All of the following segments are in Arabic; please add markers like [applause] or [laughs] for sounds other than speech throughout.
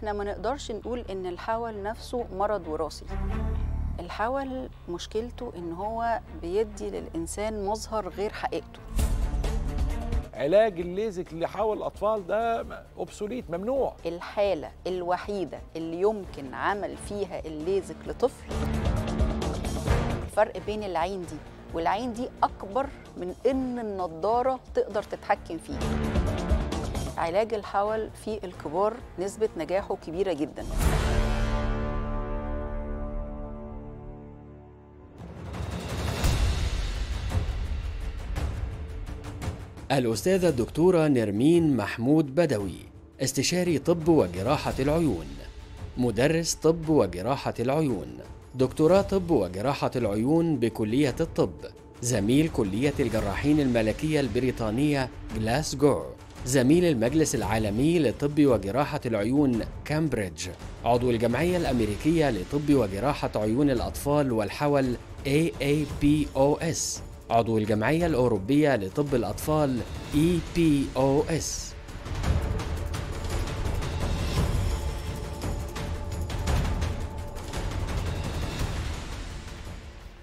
احنا ما نقدرش نقول ان الحول نفسه مرض وراثي الحول مشكلته ان هو بيدي للانسان مظهر غير حقيقته علاج الليزك اللي حول الاطفال ده اوبسوليت ممنوع الحاله الوحيده اللي يمكن عمل فيها الليزك لطفل الفرق بين العين دي والعين دي اكبر من ان النضاره تقدر تتحكم فيه علاج الحول في الكبار نسبة نجاحه كبيرة جداً الأستاذة الدكتورة نرمين محمود بدوي استشاري طب وجراحة العيون مدرس طب وجراحة العيون دكتوراه طب وجراحة العيون بكلية الطب زميل كلية الجراحين الملكية البريطانية جلاسجو زميل المجلس العالمي لطب وجراحة العيون كامبريدج عضو الجمعية الأمريكية لطب وجراحة عيون الأطفال والحول AAPOS عضو الجمعية الأوروبية لطب الأطفال EPOS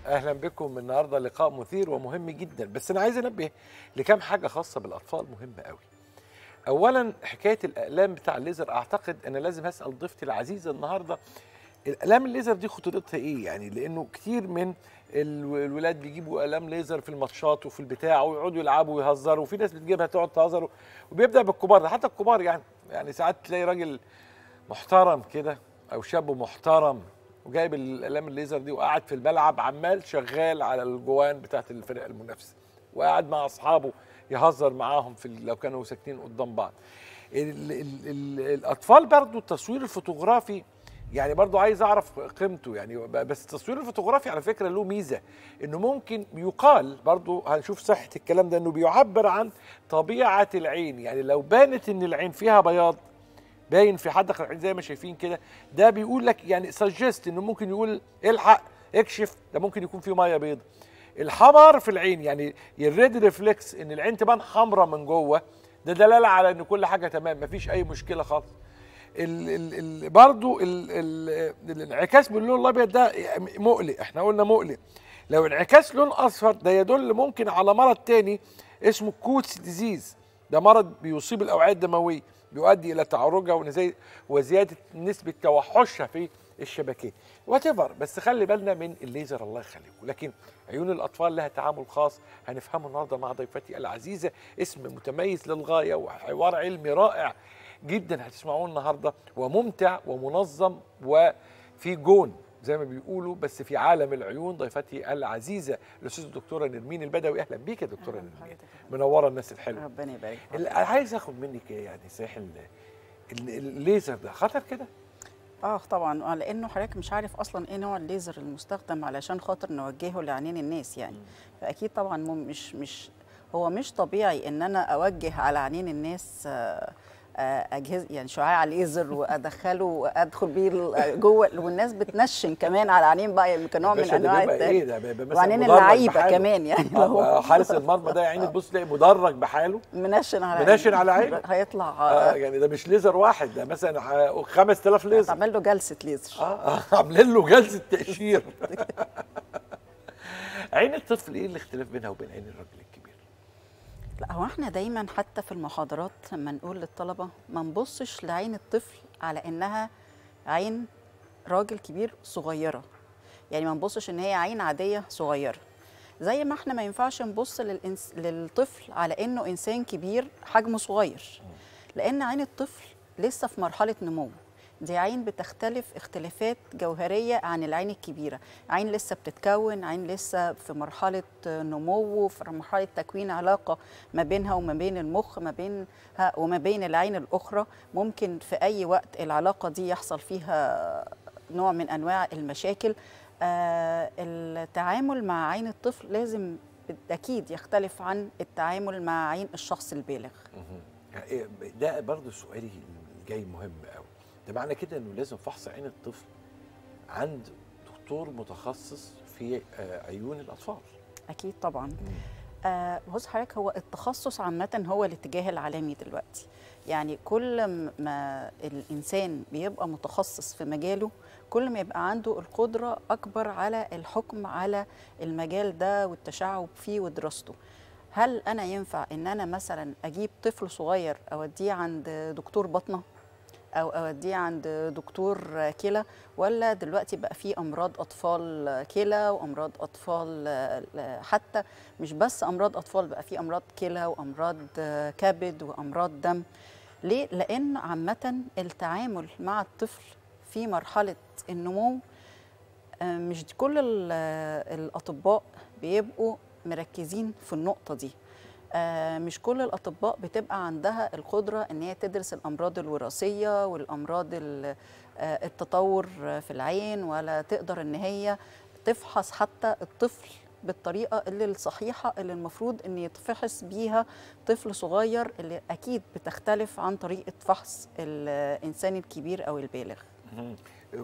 اهلا بكم النهارده لقاء مثير ومهم جدا بس انا عايز انبه لكام حاجه خاصه بالاطفال مهمه قوي اولا حكايه الاقلام بتاع الليزر اعتقد انا لازم اسال ضيفتي العزيزه النهارده الاقلام الليزر دي خطورتها ايه يعني لانه كتير من الولاد بيجيبوا اقلام ليزر في الماتشات وفي البتاع ويقعدوا يلعبوا ويهزروا وفي ناس بتجيبها تقعد تهزر وبيبدا بالكبار حتى الكبار يعني يعني ساعات تلاقي راجل محترم كده او شاب محترم وجايب الاقلام الليزر دي وقاعد في الملعب عمال شغال على الجوان بتاعت الفرق المنافسه وقاعد مع اصحابه يهزر معاهم في لو كانوا ساكنين قدام بعض ال ال ال الاطفال برضو التصوير الفوتوغرافي يعني برضو عايز اعرف قيمته يعني بس التصوير الفوتوغرافي على فكره له ميزه انه ممكن يقال برضو هنشوف صحه الكلام ده انه بيعبر عن طبيعه العين يعني لو بانت ان العين فيها بياض باين في حدق العين زي ما شايفين كده ده بيقول لك يعني سجست انه ممكن يقول الحق اكشف ده ممكن يكون فيه ميه بيضه الحمر في العين يعني الريد ريفلكس ان العين تبان حمراء من جوه ده دلاله على ان كل حاجه تمام مفيش اي مشكله خالص ال ال ال برضو ال الانعكاس باللون الابيض ده مقلق احنا قلنا مقلق لو انعكاس لون اصفر ده يدل ممكن على مرض تاني اسمه كوتس ديزيز ده مرض بيصيب الاوعيه الدمويه بيؤدي الى تعرجها وزياده نسبه توحشها في الشبكيه وات بس خلي بالنا من الليزر الله يخليكم لكن عيون الاطفال لها تعامل خاص هنفهمه النهارده مع ضيفتي العزيزه اسم متميز للغايه وحوار علمي رائع جدا هتسمعوه النهارده وممتع ومنظم وفي جون زي ما بيقولوا بس في عالم العيون ضيفتي العزيزه الاستاذه الدكتوره نرمين البدوي اهلا بيك يا دكتوره نرمين منوره الناس الحلوه ربنا يبارك عايز اخد منك إيه يعني ساحل الليزر ده خطر كده اه طبعا آه، لانه حضرتك مش عارف اصلا ايه نوع الليزر المستخدم علشان خاطر نوجهه لعينين الناس يعني فاكيد طبعا مش مش هو مش طبيعي ان انا اوجه على عينين الناس آه اجهزه يعني شعاع ليزر الليزر وادخله وادخل بيه جوه والناس بتنشن كمان على عينين بقى يعني كنوع من انواع ايه وعينين اللعيبه كمان يعني حارس المرمى ده يا عيني تبص تلاقي مدرج بحاله منشن على منشن على عينه [laughs] هيطلع آه يعني ده مش ليزر واحد ده مثلا 5000 ليزر عامل له جلسه ليزر اه, آه، [laughs] عاملين له جلسه تقشير [laughs] عين الطفل ايه الاختلاف بينها وبين عين الراجل الكبير؟ لا هو احنا دايما حتى في المحاضرات لما نقول للطلبه ما نبصش لعين الطفل على انها عين راجل كبير صغيره يعني ما نبصش ان هي عين عاديه صغيره زي ما احنا ما ينفعش نبص للإنس... للطفل على انه انسان كبير حجمه صغير لان عين الطفل لسه في مرحله نمو دي عين بتختلف اختلافات جوهريه عن العين الكبيره عين لسه بتتكون عين لسه في مرحله نمو في مرحله تكوين علاقه ما بينها وما بين المخ ما بينها وما بين العين الاخرى ممكن في اي وقت العلاقه دي يحصل فيها نوع من انواع المشاكل آه التعامل مع عين الطفل لازم بالتأكيد يختلف عن التعامل مع عين الشخص البالغ يعني إيه، ده برضو سؤالي جاي مهم قوي ده معنى كده انه لازم فحص عين الطفل عند دكتور متخصص في آه، عيون الاطفال اكيد طبعا آه بص حضرتك هو التخصص عامه هو الاتجاه العالمي دلوقتي يعني كل ما الانسان بيبقى متخصص في مجاله كل ما يبقى عنده القدره اكبر على الحكم على المجال ده والتشعب فيه ودراسته هل انا ينفع ان انا مثلا اجيب طفل صغير اوديه عند دكتور بطنه او اوديه عند دكتور كلى ولا دلوقتي بقى في امراض اطفال كلى وامراض اطفال حتى مش بس امراض اطفال بقى في امراض كلى وامراض كبد وامراض دم ليه لان عامه التعامل مع الطفل في مرحله النمو آه، مش كل الاطباء بيبقوا مركزين في النقطه دي آه، مش كل الاطباء بتبقى عندها القدره ان هي تدرس الامراض الوراثيه والامراض آه، التطور في العين ولا تقدر ان هي تفحص حتى الطفل بالطريقه اللي الصحيحه اللي المفروض ان يتفحص بيها طفل صغير اللي اكيد بتختلف عن طريقه فحص الانسان الكبير او البالغ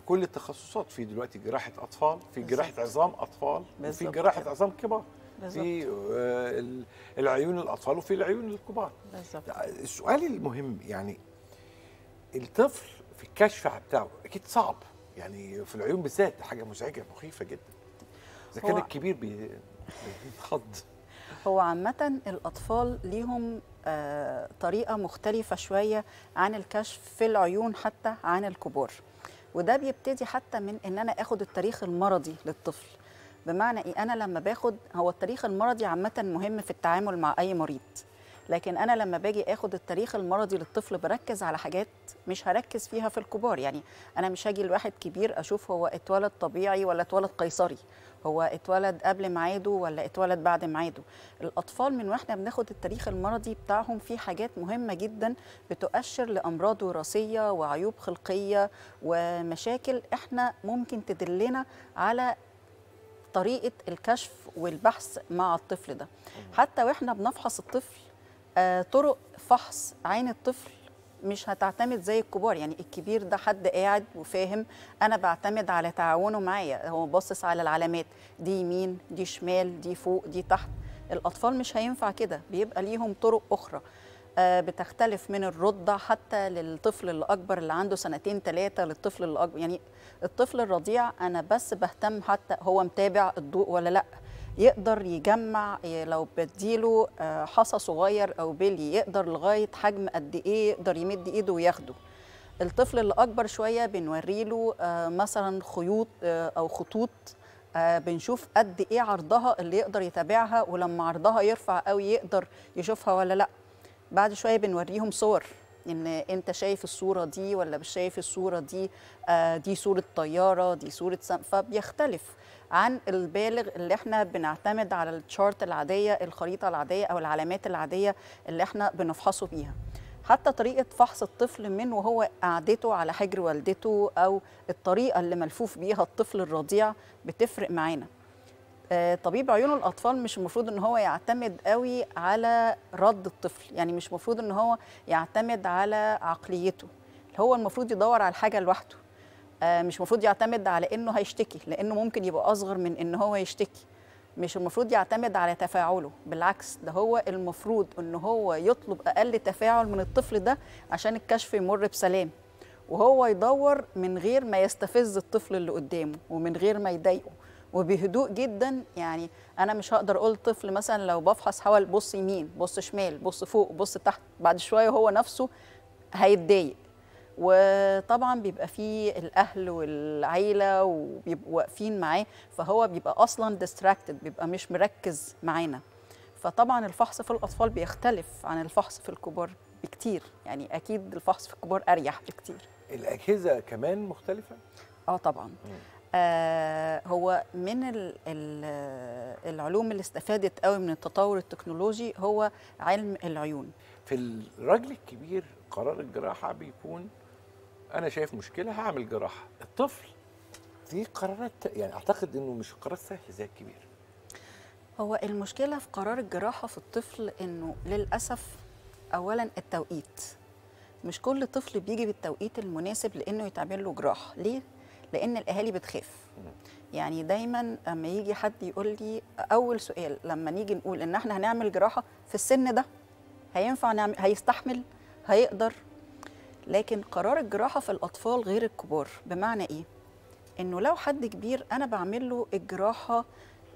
كل التخصصات في دلوقتي جراحه اطفال في جراحه عظام اطفال وفي جراحه عظام كبار بالزبط. في آه، العيون الاطفال وفي العيون الكبار بالزبط. يعني السؤال المهم يعني الطفل في الكشف بتاعه اكيد صعب يعني في العيون بالذات حاجه مزعجه مخيفه جدا اذا كان الكبير بيتخض هو عامه الاطفال ليهم آه، طريقه مختلفه شويه عن الكشف في العيون حتى عن الكبار وده بيبتدي حتى من ان انا اخد التاريخ المرضي للطفل بمعنى ايه انا لما باخد هو التاريخ المرضي عامه مهم في التعامل مع اي مريض لكن انا لما باجي اخد التاريخ المرضي للطفل بركز على حاجات مش هركز فيها في الكبار يعني انا مش هاجي لواحد كبير اشوف هو اتولد طبيعي ولا اتولد قيصري هو اتولد قبل ميعاده ولا اتولد بعد ميعاده الاطفال من واحنا بناخد التاريخ المرضي بتاعهم في حاجات مهمه جدا بتؤشر لامراض وراثيه وعيوب خلقيه ومشاكل احنا ممكن تدلنا على طريقه الكشف والبحث مع الطفل ده حتى واحنا بنفحص الطفل آه، طرق فحص عين الطفل مش هتعتمد زي الكبار يعني الكبير ده حد قاعد وفاهم انا بعتمد على تعاونه معايا هو باصص على العلامات دي يمين دي شمال دي فوق دي تحت الاطفال مش هينفع كده بيبقى ليهم طرق اخرى آه، بتختلف من الرضع حتى للطفل الأكبر اللي عنده سنتين ثلاثة للطفل الأكبر يعني الطفل الرضيع أنا بس بهتم حتى هو متابع الضوء ولا لأ يقدر يجمع لو بديله آه، حصى صغير أو بلي يقدر لغاية حجم قد إيه يقدر يمد إيده وياخده الطفل الأكبر شوية بنوريله آه، مثلا خيوط أو خطوط بنشوف قد ايه عرضها اللي يقدر يتابعها ولما عرضها يرفع قوي يقدر يشوفها ولا لا بعد شويه بنوريهم صور ان انت شايف الصوره دي ولا مش شايف الصوره دي آه، دي صوره طياره دي صوره سم... فبيختلف عن البالغ اللي احنا بنعتمد على التشارت العاديه الخريطه العاديه او العلامات العاديه اللي احنا بنفحصه بيها حتى طريقة فحص الطفل من وهو قعدته على حجر والدته أو الطريقة اللي ملفوف بيها الطفل الرضيع بتفرق معانا آه، طبيب عيون الاطفال مش المفروض ان هو يعتمد قوي على رد الطفل يعني مش المفروض ان هو يعتمد على عقليته هو المفروض يدور على الحاجه لوحده آه، مش المفروض يعتمد على انه هيشتكي لانه ممكن يبقى اصغر من ان هو يشتكي مش المفروض يعتمد على تفاعله بالعكس ده هو المفروض ان هو يطلب اقل تفاعل من الطفل ده عشان الكشف يمر بسلام وهو يدور من غير ما يستفز الطفل اللي قدامه ومن غير ما يضايقه وبهدوء جدا يعني انا مش هقدر اقول طفل مثلا لو بفحص حول بص يمين بص شمال بص فوق بص تحت بعد شويه هو نفسه هيتضايق وطبعا بيبقى فيه الاهل والعيله وبيبقوا واقفين معاه فهو بيبقى اصلا ديستراكتد بيبقى مش مركز معانا فطبعا الفحص في الاطفال بيختلف عن الفحص في الكبار بكتير يعني اكيد الفحص في الكبار اريح بكتير الاجهزه كمان مختلفه اه طبعا مم. آه، هو من العلوم اللي استفادت قوي من التطور التكنولوجي هو علم العيون في الراجل الكبير قرار الجراحه بيكون انا شايف مشكله هعمل جراحه الطفل دي قرارات يعني اعتقد انه مش قرار سهل زي الكبير هو المشكله في قرار الجراحه في الطفل انه للاسف اولا التوقيت مش كل طفل بيجي بالتوقيت المناسب لانه يتعمل له جراحه ليه لان الاهالي بتخاف يعني دايما اما يجي حد يقول لي اول سؤال لما نيجي نقول ان احنا هنعمل جراحه في السن ده هينفع نعمل هيستحمل هيقدر لكن قرار الجراحه في الاطفال غير الكبار بمعنى ايه انه لو حد كبير انا بعمل له الجراحه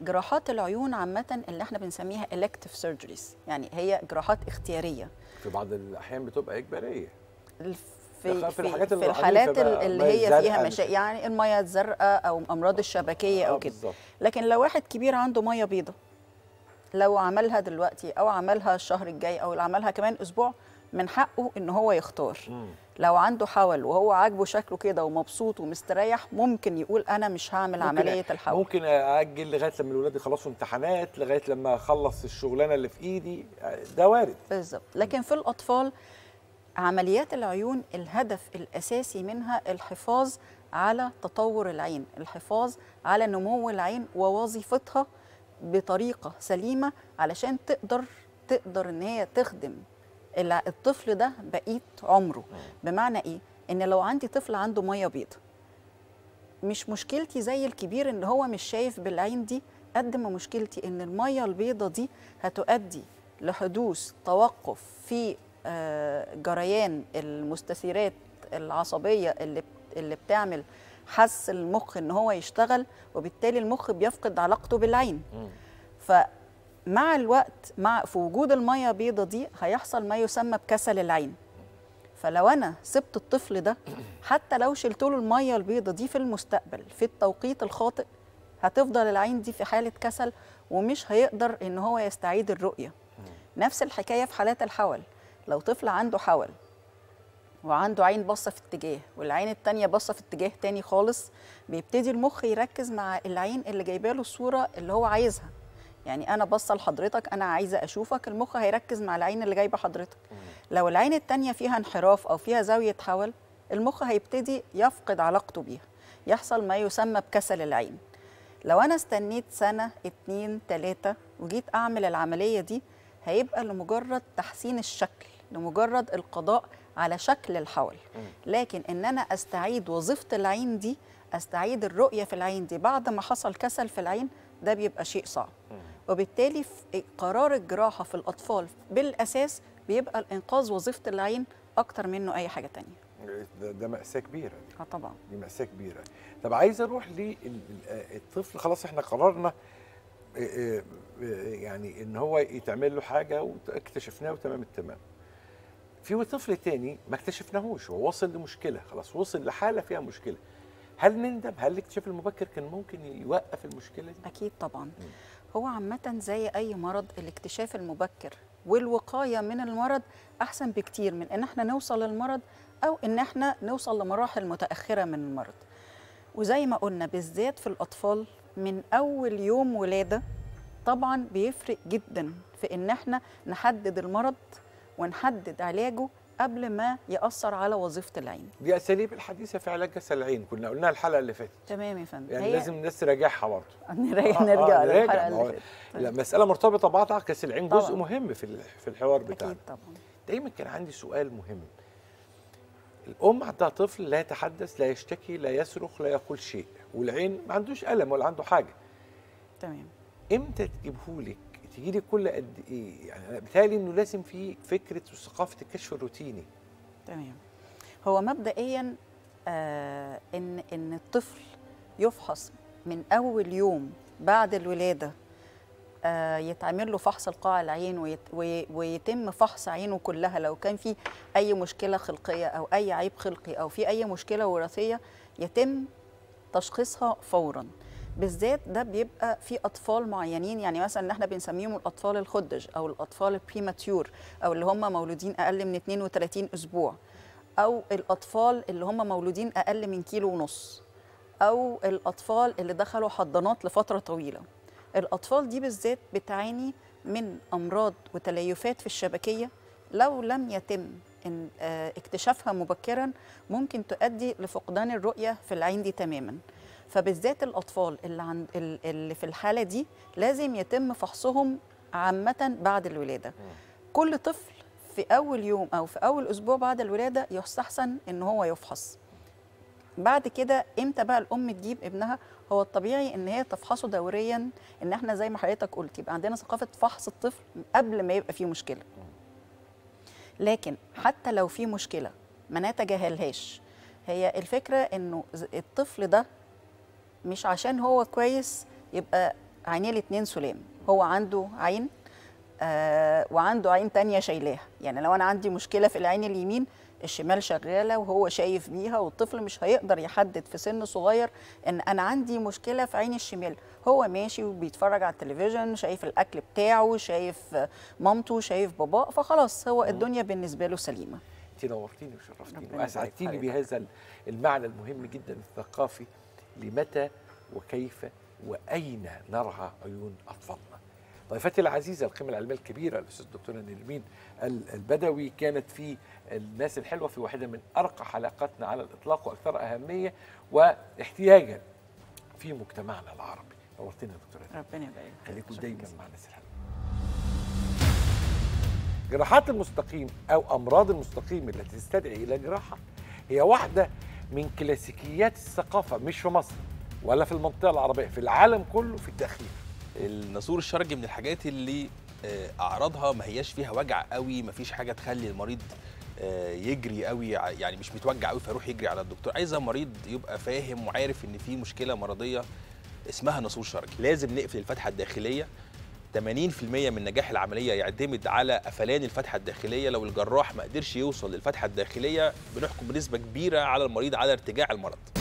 جراحات العيون عامة اللي احنا بنسميها elective surgeries يعني هي جراحات اختيارية في بعض الأحيان بتبقى إجبارية في في, في الحالات اللي هي فيها مشاكل يعني الميه الزرقاء او امراض الشبكيه او آه، كده لكن لو واحد كبير عنده ميه بيضه لو عملها دلوقتي او عملها الشهر الجاي او عملها كمان اسبوع من حقه ان هو يختار مم. لو عنده حول وهو عاجبه شكله كده ومبسوط ومستريح ممكن يقول انا مش هعمل عمليه الحول ممكن ااجل لغايه لما الاولاد يخلصوا امتحانات لغايه لما اخلص الشغلانه اللي في ايدي آه، ده وارد بالظبط لكن في الاطفال عمليات العيون الهدف الأساسي منها الحفاظ على تطور العين الحفاظ على نمو العين ووظيفتها بطريقة سليمة علشان تقدر تقدر ان هي تخدم الطفل ده بقيت عمره بمعنى ايه ان لو عندي طفل عنده ميه بيضة مش مشكلتي زي الكبير ان هو مش شايف بالعين دي قد ما مشكلتي ان الميه البيضة دي هتؤدي لحدوث توقف في آه، جريان المستثيرات العصبيه اللي اللي بتعمل حس المخ ان هو يشتغل وبالتالي المخ بيفقد علاقته بالعين فمع الوقت مع في وجود الميه بيضه دي هيحصل ما يسمى بكسل العين فلو انا سبت الطفل ده حتى لو شلت له الميه البيضه دي في المستقبل في التوقيت الخاطئ هتفضل العين دي في حاله كسل ومش هيقدر ان هو يستعيد الرؤيه نفس الحكايه في حالات الحول لو طفل عنده حول وعنده عين باصه في اتجاه والعين التانية باصه في اتجاه تاني خالص بيبتدي المخ يركز مع العين اللي جايبه له الصوره اللي هو عايزها يعني انا باصه لحضرتك انا عايزه اشوفك المخ هيركز مع العين اللي جايبه حضرتك لو العين التانية فيها انحراف او فيها زاويه حول المخ هيبتدي يفقد علاقته بيها يحصل ما يسمى بكسل العين لو انا استنيت سنه اتنين تلاته وجيت اعمل العمليه دي هيبقى لمجرد تحسين الشكل لمجرد القضاء على شكل الحول لكن ان انا استعيد وظيفه العين دي استعيد الرؤيه في العين دي بعد ما حصل كسل في العين ده بيبقى شيء صعب وبالتالي قرار الجراحه في الاطفال بالاساس بيبقى الانقاذ وظيفه العين اكتر منه اي حاجه تانية ده, ده مأساة كبيرة اه طبعا دي مأساة كبيرة طب عايز اروح للطفل آه، خلاص احنا قررنا آه، آه، يعني ان هو يتعمل له حاجة واكتشفناه وتمام التمام في طفل تاني ما اكتشفناهوش هو وصل لمشكله خلاص وصل لحاله فيها مشكله هل نندم هل الاكتشاف المبكر كان ممكن يوقف المشكله دي اكيد طبعا م. هو عامه زي اي مرض الاكتشاف المبكر والوقايه من المرض احسن بكتير من ان احنا نوصل للمرض او ان احنا نوصل لمراحل متاخره من المرض وزي ما قلنا بالذات في الاطفال من اول يوم ولاده طبعا بيفرق جدا في ان احنا نحدد المرض ونحدد علاجه قبل ما ياثر على وظيفه العين دي اساليب الحديثه في علاج كسل العين كنا قلناها الحلقه اللي فاتت تمام يا فندم يعني لازم الناس تراجعها برضه [laughs] نراجع آه, آه، نرجع آه للحلقه اللي فاتت لا المساله مرتبطه ببعضها كسل العين جزء مهم في في الحوار بتاعنا اكيد طبعا دايما كان عندي سؤال مهم الام عندها طفل لا يتحدث لا يشتكي لا يصرخ لا يقول شيء والعين ما عندوش الم ولا عنده حاجه تمام امتى تجيبهولي تيجي لي كل قد ايه يعني بتالي انه لازم في فكره وثقافه الكشف الروتيني تمام هو مبدئيا آه ان ان الطفل يفحص من اول يوم بعد الولاده آه يتعمل له فحص القاع العين ويت ويتم فحص عينه كلها لو كان في اي مشكله خلقيه او اي عيب خلقي او في اي مشكله وراثيه يتم تشخيصها فورا بالذات ده بيبقى في اطفال معينين يعني مثلا احنا بنسميهم الاطفال الخدج او الاطفال البريماتيور او اللي هم مولودين اقل من 32 اسبوع او الاطفال اللي هم مولودين اقل من كيلو ونص او الاطفال اللي دخلوا حضانات لفتره طويله الاطفال دي بالذات بتعاني من امراض وتليفات في الشبكيه لو لم يتم آه، اكتشافها مبكرا ممكن تؤدي لفقدان الرؤيه في العين دي تماما فبالذات الاطفال اللي عند اللي في الحاله دي لازم يتم فحصهم عامه بعد الولاده كل طفل في اول يوم او في اول اسبوع بعد الولاده يستحسن ان هو يفحص بعد كده امتى بقى الام تجيب ابنها هو الطبيعي ان هي تفحصه دوريا ان احنا زي ما حضرتك قلت يبقى عندنا ثقافه فحص الطفل قبل ما يبقى فيه مشكله لكن حتى لو في مشكله ما نتجاهلهاش هي الفكره انه الطفل ده مش عشان هو كويس يبقى عينيه الاتنين سلام هو عنده عين آه وعنده عين تانية شايلاها يعني لو أنا عندي مشكلة في العين اليمين الشمال شغالة وهو شايف بيها والطفل مش هيقدر يحدد في سن صغير إن أنا عندي مشكلة في عين الشمال هو ماشي وبيتفرج على التلفزيون شايف الأكل بتاعه شايف مامته شايف باباه فخلاص هو الدنيا بالنسبة له سليمة انت نورتيني وشرفتيني واسعدتيني بهذا المعنى المهم جدا الثقافي لمتى وكيف وأين نرعى عيون أطفالنا ضيفتي العزيزة القيمة العلمية الكبيرة الأستاذ الدكتورة نرمين البدوي كانت في الناس الحلوة في واحدة من أرقى حلقاتنا على الإطلاق وأكثر أهمية واحتياجا في مجتمعنا العربي نورتنا يا دكتورة ربنا يبارك خليكم دايما مع الناس الحلوة جراحات المستقيم أو أمراض المستقيم التي تستدعي إلى جراحة هي واحدة من كلاسيكيات الثقافه مش في مصر ولا في المنطقه العربيه في العالم كله في التاخير النسور الشرجي من الحاجات اللي آه، اعراضها ما هياش فيها وجع قوي ما فيش حاجه تخلي المريض آه، يجري قوي يعني مش متوجع قوي فيروح يجري على الدكتور عايز المريض يبقى فاهم وعارف ان في مشكله مرضيه اسمها نسور شرجي لازم نقفل الفتحه الداخليه 80% من نجاح العمليه يعتمد على قفلان الفتحه الداخليه لو الجراح ما قدرش يوصل للفتحه الداخليه بنحكم بنسبه كبيره على المريض على ارتجاع المرض